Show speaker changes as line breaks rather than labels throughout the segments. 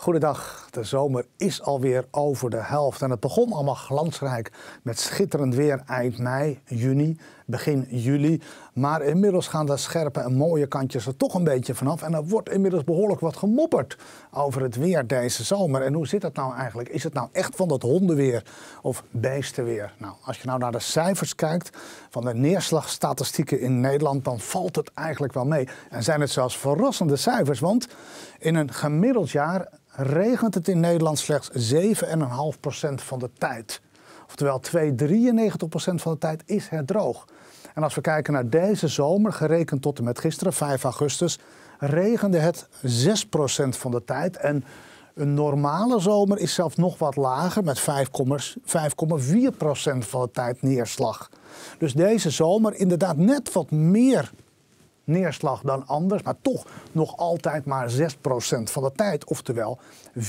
Goedendag, de zomer is alweer over de helft en het begon allemaal glansrijk met schitterend weer eind mei, juni begin juli. Maar inmiddels gaan daar scherpe en mooie kantjes er toch een beetje vanaf. En er wordt inmiddels behoorlijk wat gemopperd over het weer deze zomer. En hoe zit dat nou eigenlijk? Is het nou echt van dat hondenweer of beestenweer? Nou, als je nou naar de cijfers kijkt van de neerslagstatistieken in Nederland, dan valt het eigenlijk wel mee. En zijn het zelfs verrassende cijfers, want in een gemiddeld jaar regent het in Nederland slechts 7,5% van de tijd. Oftewel 2,93% 93 van de tijd is het droog. En als we kijken naar deze zomer, gerekend tot en met gisteren, 5 augustus, regende het 6 van de tijd. En een normale zomer is zelfs nog wat lager, met 5,4% van de tijd neerslag. Dus deze zomer inderdaad net wat meer neerslag dan anders, maar toch nog altijd maar 6% van de tijd. Oftewel 94%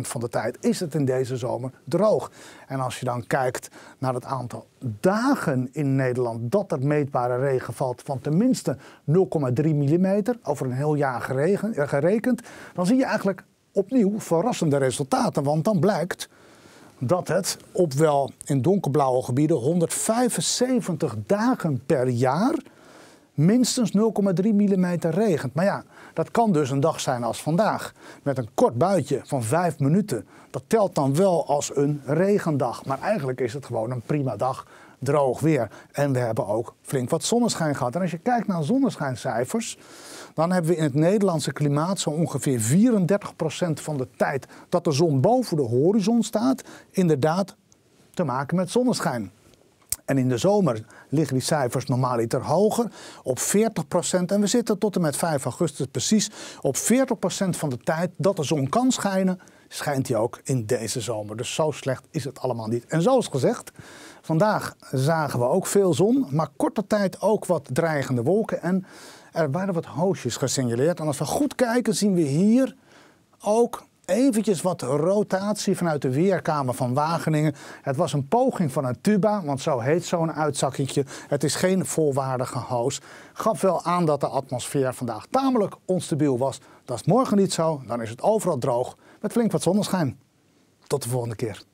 van de tijd is het in deze zomer droog. En als je dan kijkt naar het aantal dagen in Nederland dat er meetbare regen valt van tenminste 0,3 mm over een heel jaar geregen, eh, gerekend, dan zie je eigenlijk opnieuw verrassende resultaten. Want dan blijkt dat het op wel in donkerblauwe gebieden 175 dagen per jaar minstens 0,3 mm regent. Maar ja, dat kan dus een dag zijn als vandaag. Met een kort buitje van 5 minuten. Dat telt dan wel als een regendag. Maar eigenlijk is het gewoon een prima dag. Droog weer. En we hebben ook flink wat zonneschijn gehad. En als je kijkt naar zonneschijncijfers. dan hebben we in het Nederlandse klimaat zo ongeveer 34% van de tijd. dat de zon boven de horizon staat. inderdaad te maken met zonneschijn. En in de zomer liggen die cijfers normaaliter hoger, op 40%. En we zitten tot en met 5 augustus precies op 40% van de tijd dat de zon kan schijnen, schijnt hij ook in deze zomer. Dus zo slecht is het allemaal niet. En zoals gezegd, vandaag zagen we ook veel zon, maar korte tijd ook wat dreigende wolken. En er waren wat hoosjes gesignaleerd. En als we goed kijken, zien we hier ook eventjes wat rotatie vanuit de weerkamer van Wageningen. Het was een poging van een tuba, want zo heet zo'n uitzakketje. Het is geen volwaardige hoos. Gaf wel aan dat de atmosfeer vandaag tamelijk onstabiel was. Dat is morgen niet zo, dan is het overal droog met flink wat zonneschijn. Tot de volgende keer.